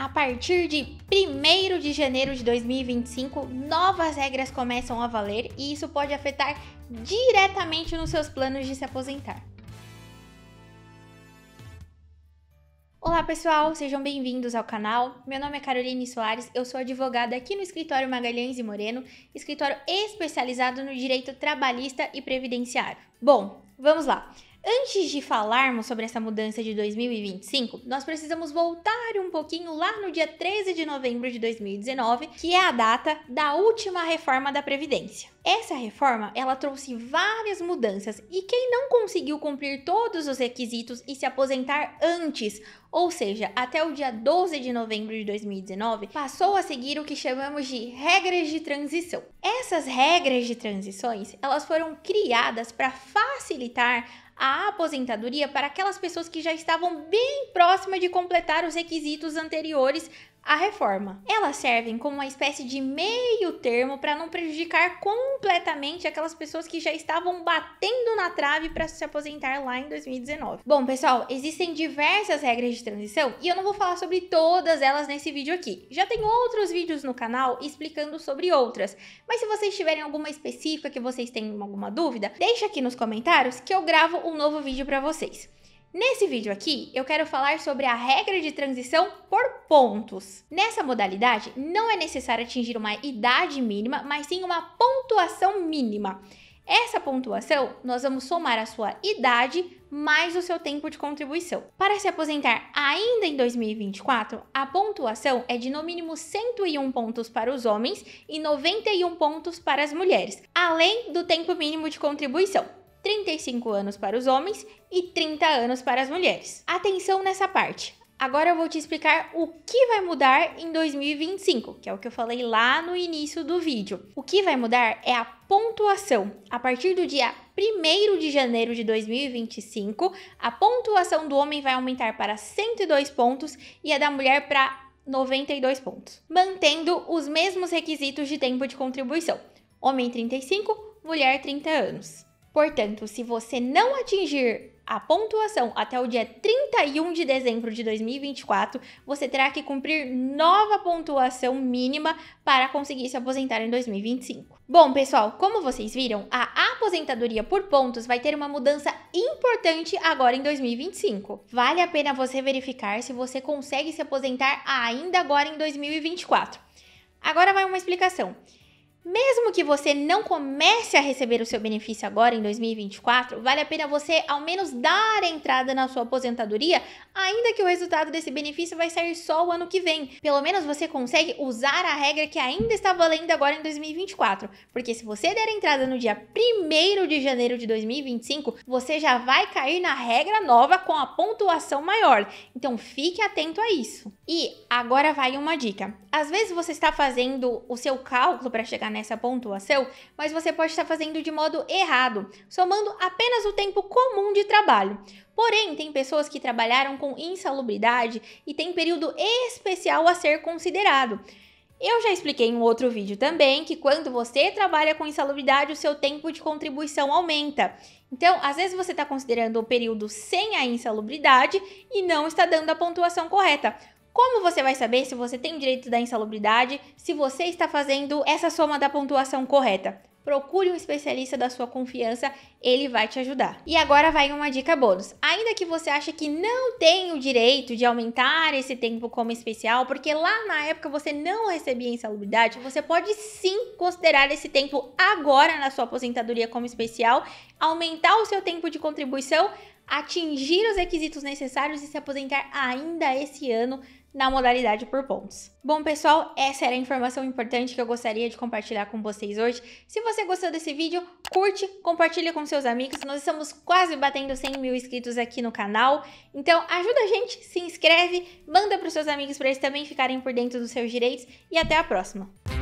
A partir de 1 de janeiro de 2025, novas regras começam a valer e isso pode afetar diretamente nos seus planos de se aposentar. Olá pessoal, sejam bem-vindos ao canal. Meu nome é Caroline Soares, eu sou advogada aqui no escritório Magalhães e Moreno, escritório especializado no direito trabalhista e previdenciário. Bom, vamos lá. Antes de falarmos sobre essa mudança de 2025, nós precisamos voltar um pouquinho lá no dia 13 de novembro de 2019, que é a data da última reforma da Previdência. Essa reforma, ela trouxe várias mudanças e quem não conseguiu cumprir todos os requisitos e se aposentar antes, ou seja, até o dia 12 de novembro de 2019, passou a seguir o que chamamos de regras de transição. Essas regras de transições, elas foram criadas para facilitar a aposentadoria para aquelas pessoas que já estavam bem próximas de completar os requisitos anteriores a reforma. Elas servem como uma espécie de meio termo para não prejudicar completamente aquelas pessoas que já estavam batendo na trave para se aposentar lá em 2019. Bom, pessoal, existem diversas regras de transição e eu não vou falar sobre todas elas nesse vídeo aqui. Já tem outros vídeos no canal explicando sobre outras, mas se vocês tiverem alguma específica que vocês tenham alguma dúvida, deixa aqui nos comentários que eu gravo um novo vídeo para vocês. Nesse vídeo aqui, eu quero falar sobre a regra de transição por pontos. Nessa modalidade, não é necessário atingir uma idade mínima, mas sim uma pontuação mínima. Essa pontuação, nós vamos somar a sua idade mais o seu tempo de contribuição. Para se aposentar ainda em 2024, a pontuação é de no mínimo 101 pontos para os homens e 91 pontos para as mulheres, além do tempo mínimo de contribuição. 35 anos para os homens e 30 anos para as mulheres. Atenção nessa parte. Agora eu vou te explicar o que vai mudar em 2025, que é o que eu falei lá no início do vídeo. O que vai mudar é a pontuação. A partir do dia 1 de janeiro de 2025, a pontuação do homem vai aumentar para 102 pontos e a da mulher para 92 pontos, mantendo os mesmos requisitos de tempo de contribuição: homem 35, mulher 30 anos. Portanto, se você não atingir a pontuação até o dia 31 de dezembro de 2024, você terá que cumprir nova pontuação mínima para conseguir se aposentar em 2025. Bom, pessoal, como vocês viram, a aposentadoria por pontos vai ter uma mudança importante agora em 2025. Vale a pena você verificar se você consegue se aposentar ainda agora em 2024. Agora vai uma explicação. Mesmo que você não comece a receber o seu benefício agora em 2024, vale a pena você ao menos dar entrada na sua aposentadoria, ainda que o resultado desse benefício vai sair só o ano que vem. Pelo menos você consegue usar a regra que ainda está valendo agora em 2024, porque se você der entrada no dia 1 de janeiro de 2025, você já vai cair na regra nova com a pontuação maior. Então fique atento a isso. E agora vai uma dica. Às vezes você está fazendo o seu cálculo para chegar na nessa pontuação, mas você pode estar fazendo de modo errado, somando apenas o tempo comum de trabalho. Porém, tem pessoas que trabalharam com insalubridade e tem período especial a ser considerado. Eu já expliquei em um outro vídeo também que quando você trabalha com insalubridade, o seu tempo de contribuição aumenta. Então, às vezes você está considerando o período sem a insalubridade e não está dando a pontuação correta. Como você vai saber se você tem o direito da insalubridade, se você está fazendo essa soma da pontuação correta? procure um especialista da sua confiança, ele vai te ajudar. E agora vai uma dica bônus. Ainda que você ache que não tem o direito de aumentar esse tempo como especial, porque lá na época você não recebia insalubridade, você pode sim considerar esse tempo agora na sua aposentadoria como especial, aumentar o seu tempo de contribuição, atingir os requisitos necessários e se aposentar ainda esse ano na modalidade por pontos. Bom, pessoal, essa era a informação importante que eu gostaria de compartilhar com vocês hoje. Se você gostou desse vídeo, curte, compartilha com seus amigos. Nós estamos quase batendo 100 mil inscritos aqui no canal. Então, ajuda a gente, se inscreve, manda para os seus amigos para eles também ficarem por dentro dos seus direitos. E até a próxima!